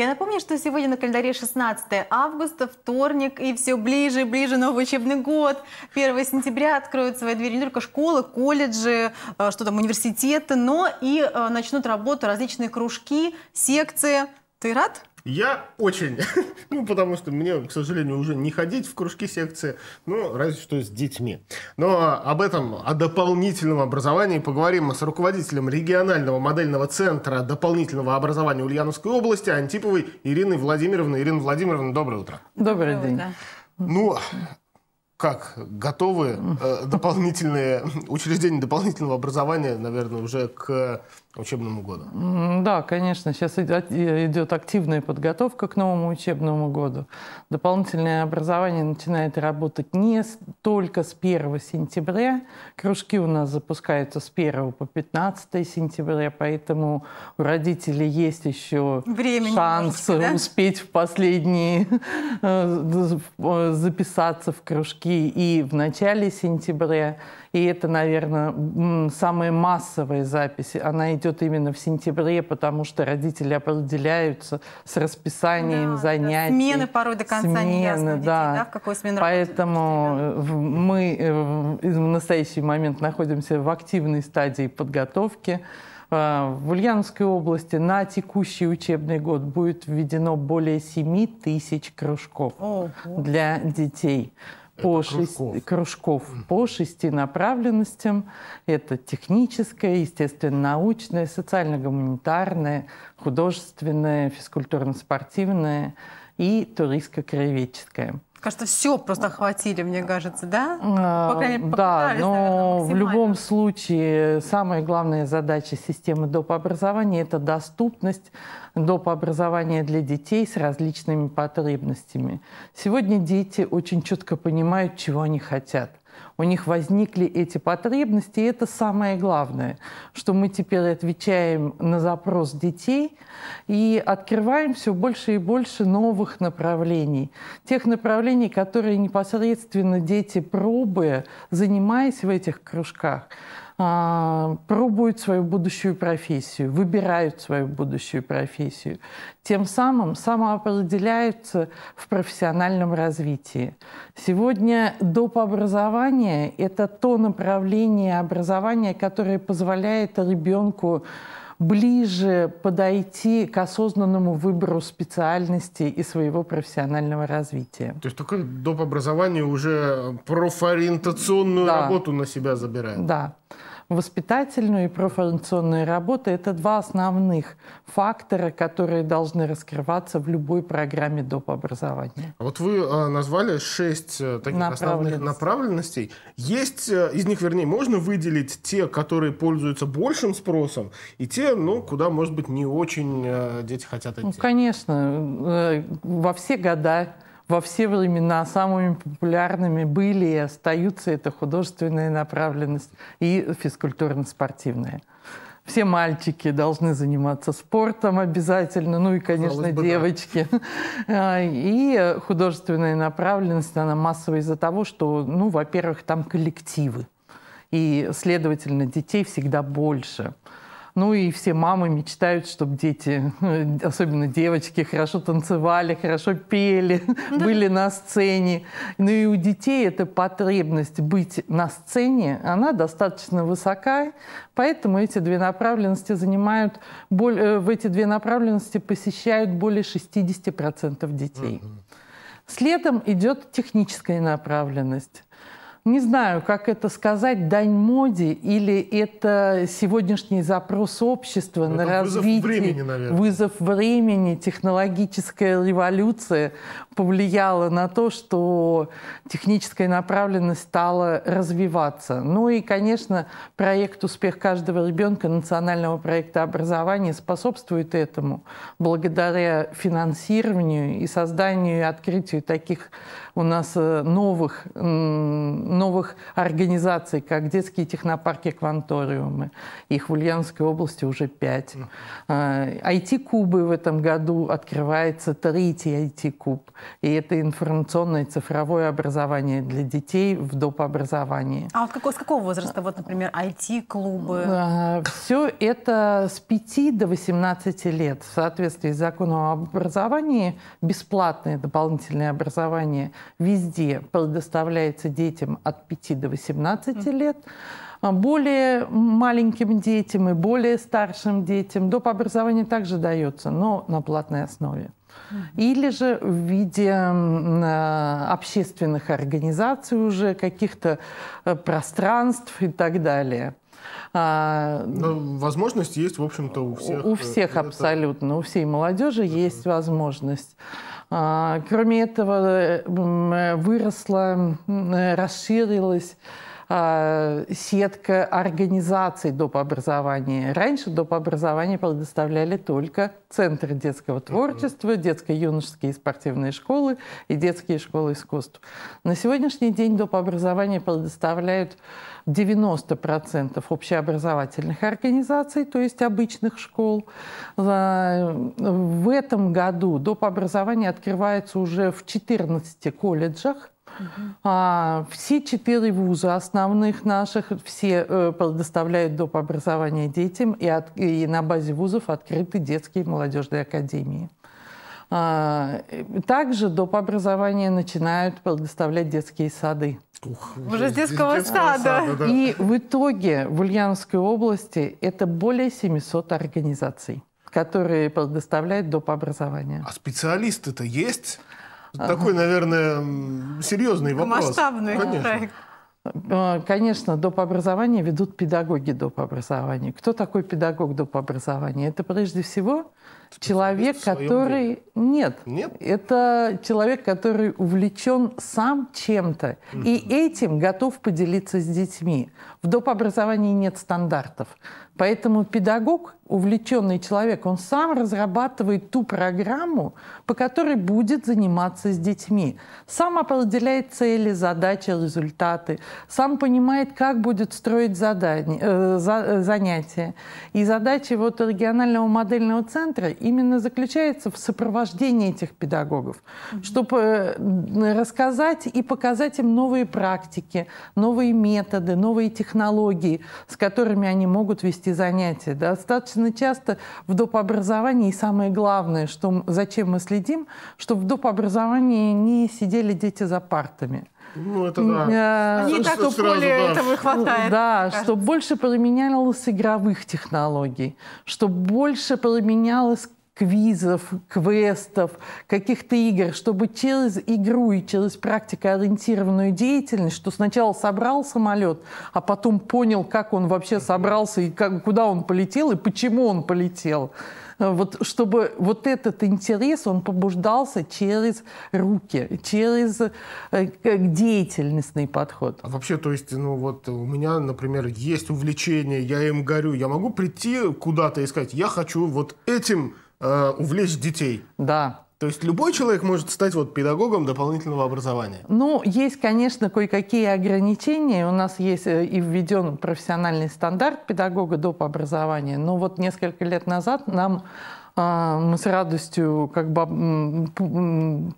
Я напомню, что сегодня на календаре 16 августа, вторник, и все ближе и ближе новый учебный год. 1 сентября откроют свои двери не только школы, колледжи, э, что там, университеты, но и э, начнут работу различные кружки, секции. Ты рад? Я очень, ну, потому что мне, к сожалению, уже не ходить в кружки секции, ну, разве что с детьми. Но об этом, о дополнительном образовании поговорим с руководителем регионального модельного центра дополнительного образования Ульяновской области Антиповой Ириной Владимировной. Ирина Владимировна, доброе утро. Добрый день. Ну, как готовы э, дополнительные учреждения дополнительного образования, наверное, уже к учебному году? Да, конечно. Сейчас идет активная подготовка к новому учебному году. Дополнительное образование начинает работать не только с 1 сентября. Кружки у нас запускаются с 1 по 15 сентября, поэтому у родителей есть еще Время шанс да? успеть в последние э, э, записаться в кружки и в начале сентября. И это, наверное, самая массовая запись. Она идет идет именно в сентябре, потому что родители определяются с расписанием да, занятий. Да, смены порой до конца смены, не ясно детей, да. да, в какую смену Поэтому работают. Э, мы э, в настоящий момент находимся в активной стадии подготовки. Э, в Ульяновской области на текущий учебный год будет введено более 7 тысяч кружков Ого. для детей по кружков. Шести, кружков по шести направленностям. Это техническое, естественно, научное, социально-гуманитарное, художественное, физкультурно-спортивное и туристско-краеведческое. Кажется, все просто охватили, мне кажется, да? А, По крайней мере, да, но ну, наверное, в любом случае самая главная задача системы доп. образования – это доступность доп. образования для детей с различными потребностями. Сегодня дети очень четко понимают, чего они хотят у них возникли эти потребности. И это самое главное, что мы теперь отвечаем на запрос детей и открываем все больше и больше новых направлений. Тех направлений, которые непосредственно дети, пробуя, занимаясь в этих кружках, а, пробуют свою будущую профессию, выбирают свою будущую профессию, тем самым самоопределяются в профессиональном развитии. Сегодня доп. образование – это то направление образования, которое позволяет ребенку ближе подойти к осознанному выбору специальности и своего профессионального развития. То есть такое доп. образование уже профориентационную да. работу на себя забирает. Да воспитательную и профориентационную работу – это два основных фактора, которые должны раскрываться в любой программе доп. образования. А вот вы э, назвали шесть э, таких основных направленностей. Есть э, из них, вернее, можно выделить те, которые пользуются большим спросом, и те, ну, куда, может быть, не очень дети хотят идти? Ну, конечно. Во все года во все времена самыми популярными были и остаются это художественная направленность и физкультурно-спортивная. Все мальчики должны заниматься спортом обязательно, ну и, конечно, бы, девочки. Да. И художественная направленность, она массовая из-за того, что, ну, во-первых, там коллективы. И, следовательно, детей всегда больше. Ну и все мамы мечтают, чтобы дети, особенно девочки, хорошо танцевали, хорошо пели, да. были на сцене. Ну и у детей эта потребность быть на сцене, она достаточно высока, поэтому эти две направленности занимают, э, в эти две направленности посещают более 60% детей. Угу. Следом идет техническая направленность. Не знаю, как это сказать, дань моде или это сегодняшний запрос общества это ну, на развитие, вызов времени, наверное. вызов времени, технологическая революция повлияла на то, что техническая направленность стала развиваться. Ну и, конечно, проект «Успех каждого ребенка» национального проекта образования способствует этому благодаря финансированию и созданию и открытию таких у нас э, новых новых организаций, как детские технопарки «Кванториумы». Их в Ульяновской области уже пять. IT-кубы а, в этом году открывается третий IT-куб. И это информационное цифровое образование для детей в доп. образовании. А вот какой, с какого возраста, вот, например, IT-клубы? А, Все это с 5 до 18 лет. В соответствии с законом об образовании бесплатное дополнительное образование везде предоставляется детям от 5 до 18 лет, а, более маленьким детям и более старшим детям. Доп. образование также дается, но на платной основе. Или же в виде общественных организаций уже, каких-то э, пространств и так далее. А, Но ну, возможность есть, в общем-то, у всех. У э, всех это... абсолютно, у всей молодежи да. есть возможность. А, кроме этого, э, э, выросла, э, расширилась а, сетка организаций доп. образования. Раньше доп. образование предоставляли только центры детского творчества, детско-юношеские и спортивные школы и детские школы искусств. На сегодняшний день доп. образование предоставляют 90% общеобразовательных организаций, то есть обычных школ. Э, в этом году доп. образование открывается уже в 14 колледжах Угу. все четыре вуза основных наших, все э, предоставляют доп. образование детям, и, от, и на базе вузов открыты детские и молодежные академии. А, также доп. образование начинают предоставлять детские сады. Ух, уже с детского, детского сада. сада да. И в итоге в Ульяновской области это более 700 организаций, которые предоставляют доп. образование. А специалисты-то есть? Такой, наверное, серьезный вопрос. Масштабный Конечно. проект. А, конечно, доп. образование ведут педагоги доп. образования. Кто такой педагог доп. образования? Это прежде всего человек, который... Нет. Нет? Это человек, который увлечен сам чем-то mm и этим готов поделиться с детьми. В доп. образовании нет стандартов. Поэтому педагог, увлеченный человек, он сам разрабатывает ту программу, по которой будет заниматься с детьми. Сам определяет цели, задачи, результаты. Сам понимает, как будет строить задание, э, за, э, занятия. И задачи вот регионального модельного центра именно заключается в сопровождении этих педагогов, mm-hmm. чтобы э, рассказать и показать им новые практики, новые методы, новые технологии, с которыми они могут вести занятия. Достаточно часто в доп. образовании, и самое главное, что, зачем мы следим, чтобы в доп. образовании не сидели дети за партами. Ну, это да. Э, а не так в поле да. этого ну, хватает. Да, что больше применялось игровых технологий, что больше применялось квизов, квестов, каких-то игр, чтобы через игру и через практикоориентированную деятельность, что сначала собрал самолет, а потом понял, как он вообще собрался и как, куда он полетел и почему он полетел. Вот, чтобы вот этот интерес, он побуждался через руки, через э, деятельностный подход. А вообще, то есть, ну вот у меня, например, есть увлечение, я им горю, я могу прийти куда-то и сказать, я хочу вот этим э, увлечь детей. Да. То есть любой человек может стать вот педагогом дополнительного образования? Ну, есть, конечно, кое-какие ограничения. У нас есть э, и введен профессиональный стандарт педагога доп. образования. Но вот несколько лет назад нам а, мы с радостью как бы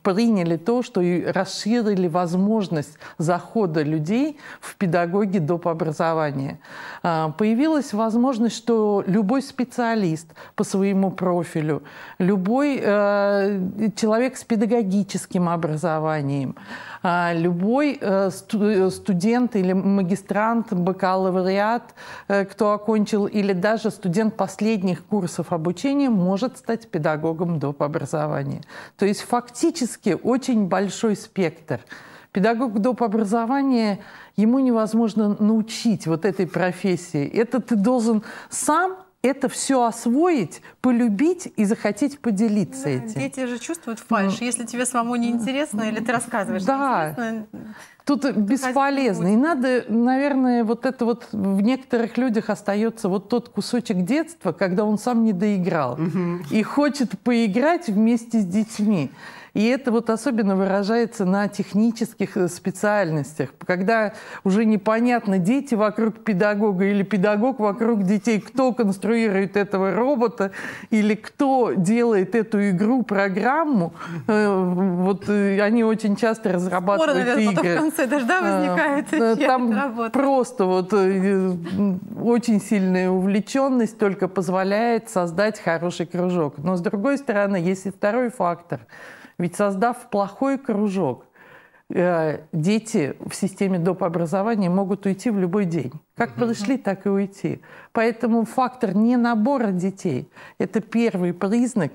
приняли то, что расширили возможность захода людей в педагоги доп. образования. А, появилась возможность, что любой специалист по своему профилю, любой э, человек с педагогическим образованием, а любой э, э, студент или магистрант, бакалавриат, э, кто окончил, или даже студент последних курсов обучения может стать педагогом доп. образования. То есть фактически очень большой спектр. Педагог доп. образования, ему невозможно научить вот этой профессии. Это ты должен сам это все освоить, полюбить и захотеть поделиться да, этим. Дети же чувствуют фальш, ну, если тебе самому не интересно или ты рассказываешь. Да. Тут бесполезно. И надо, наверное, вот это вот в некоторых людях остается вот тот кусочек детства, когда он сам не доиграл угу. и хочет поиграть вместе с детьми. И это вот особенно выражается на технических э, специальностях, когда уже непонятно, дети вокруг педагога или педагог вокруг детей, кто конструирует этого робота или кто делает эту игру, программу. Э, вот э, они очень часто разрабатывают Споры, наверное, игры. Потом в конце после дождя а, возникает. А, там работа. просто вот э, э, очень сильная увлеченность только позволяет создать хороший кружок. Но с другой стороны, есть и второй фактор. Ведь создав плохой кружок, э, дети в системе доп. образования могут уйти в любой день. Как пришли, так и уйти. Поэтому фактор не набора детей – это первый признак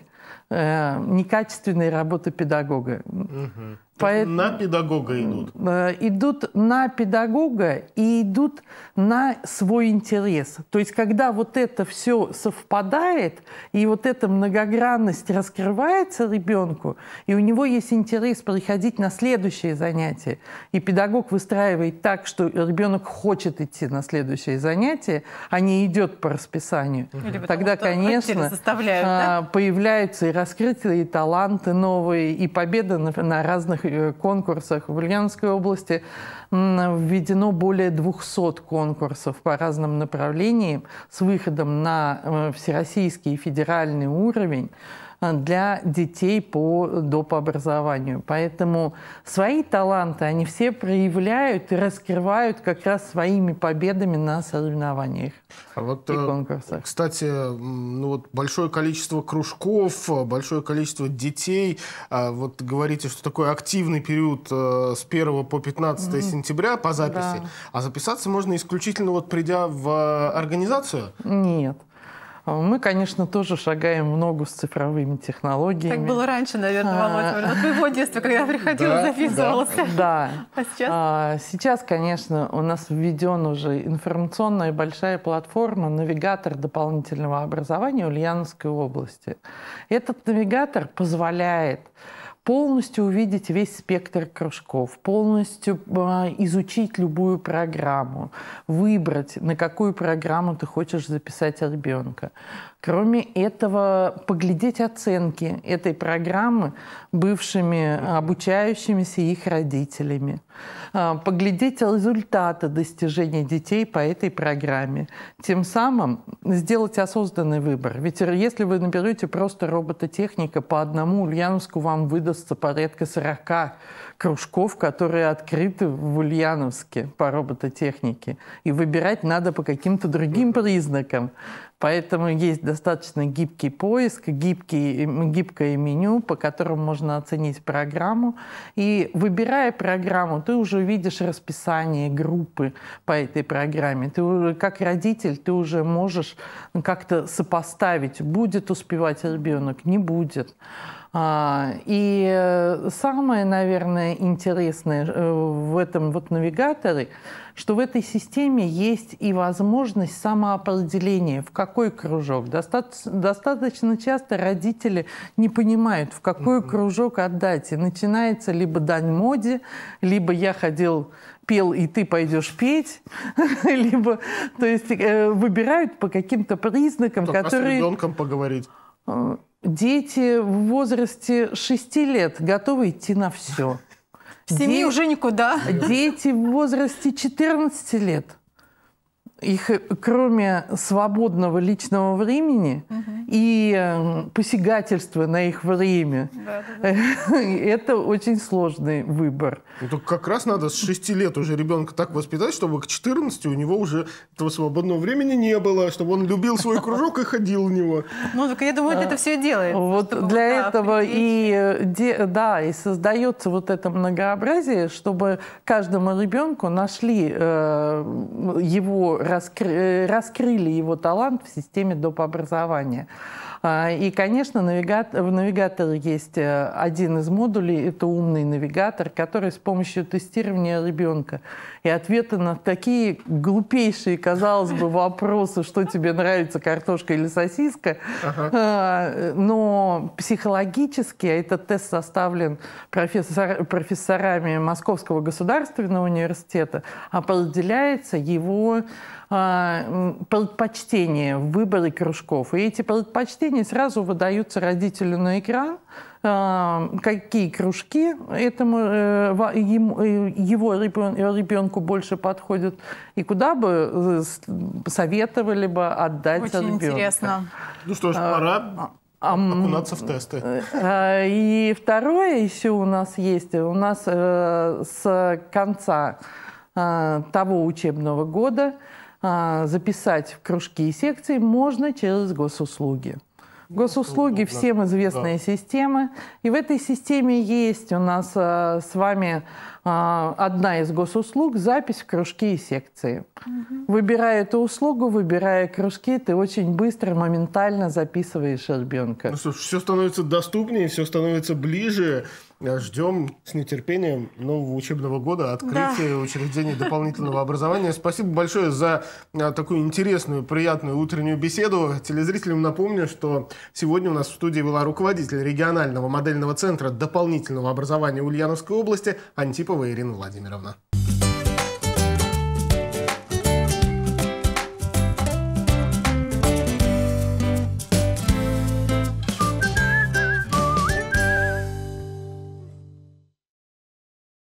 некачественной работы педагога. Mm-hmm. Поэтому на педагога идут. Э, идут на педагога и идут на свой интерес. То есть, когда вот это все совпадает, и вот эта многогранность раскрывается ребенку, и у него есть интерес приходить на следующее занятие, и педагог выстраивает так, что ребенок хочет идти на следующее занятие, а не идет по расписанию, Или тогда, э, конечно, а, да? появляются и раскрытые и таланты новые, и победа на, на разных Э, конкурсах. В Ульяновской области введено более 200 конкурсов по разным направлениям с выходом на э, всероссийский и федеральный уровень. Э, для детей по э, доп. образованию. Поэтому свои таланты они все проявляют и раскрывают как раз своими победами на соревнованиях а вот, и э, конкурсах. Кстати, ну вот большое количество кружков, большое количество детей. Вот говорите, что такой активный период с 1 по 15 mm-hmm. сентября по записи. Да. А записаться можно исключительно вот придя в организацию? Нет. А мы, конечно, тоже шагаем в ногу с цифровыми технологиями. Так было раньше, наверное, а. Володь, в твоего детства, когда приходила, да, записывался. Да. А сейчас? А, сейчас, конечно, у нас введен уже информационная большая платформа «Навигатор дополнительного образования Ульяновской области». Этот навигатор позволяет полностью увидеть весь спектр кружков, полностью а, изучить любую программу, выбрать, на какую программу ты хочешь записать ребенка, Кроме этого, поглядеть оценки этой программы бывшими обучающимися их родителями, а, поглядеть результаты достижения детей по этой программе, тем самым сделать осознанный выбор. Ведь если вы наберете просто робототехника, по одному Ульяновску вам выдастся порядка 40 кружков, которые открыты в Ульяновске по робототехнике. И выбирать надо по каким-то другим признакам. Поэтому есть достаточно достаточно гибкий поиск, гибкий, гибкое меню, по которому можно оценить программу. И выбирая программу, ты уже видишь расписание группы по этой программе. Ты как родитель, ты уже можешь ну, как-то сопоставить, будет успевать ребенок, не будет. А, и э, самое, наверное, интересное э, в этом вот навигаторе, что в этой системе есть и возможность самоопределения, в какой кружок. Достаточно, достаточно часто родители не понимают, в какой mm-hmm. кружок отдать. И начинается либо дань моде, либо я ходил пел, и ты пойдешь петь, либо, то есть, э, выбирают по каким-то признакам, которые... с ребенком поговорить дети в возрасте 6 лет готовы идти на все. Семьи Де... уже никуда. Дети в возрасте 14 лет их кроме свободного личного времени угу. и эм, посягательства на их время, это очень сложный выбор. Это ну, как раз надо с 6 лет уже ребенка так воспитать, чтобы к 14 у него уже этого свободного времени не было, чтобы он любил свой кружок и ходил в него. Ну, так я думаю, это все делает. Вот для этого и да, и создается вот это многообразие, чтобы каждому ребенку нашли э, его раскры, раскрыли его талант в системе доп. образования. А, и, конечно, навигатор, в навигаторе есть э, один из модулей, это умный навигатор, который с помощью тестирования ребенка и ответы на такие глупейшие, казалось бы, вопросы, что тебе нравится, картошка или сосиска, ага. А, но психологически, а этот тест составлен профессор, профессорами Московского государственного университета, определяется его а, предпочтение в выборе кружков. И эти предпочтения расписание сразу выдаются родителю на экран, а, какие кружки этому, э, э, его ребенку больше подходят, и куда бы э, советовали бы отдать Очень ребенка. интересно. Ну что ж, а, пора а, окунаться в тесты. И второе еще у нас есть. У нас с конца того учебного года записать в кружки и секции можно через госуслуги. Госуслуги ну, всем известные да. системы. И в этой системе есть у нас э, с вами э, одна из госуслуг – запись в кружки и секции. Угу. Выбирая эту услугу, выбирая кружки, ты очень быстро, моментально записываешь ребенка. Ну, слушай, все становится доступнее, все становится ближе. Э, Ждем с нетерпением нового учебного года, открытия да. учреждений дополнительного образования. Спасибо большое за э, такую интересную, приятную утреннюю беседу. Телезрителям напомню, что сегодня у нас в студии была руководитель регионального модельного центра дополнительного образования Ульяновской области Антипова Ирина Владимировна.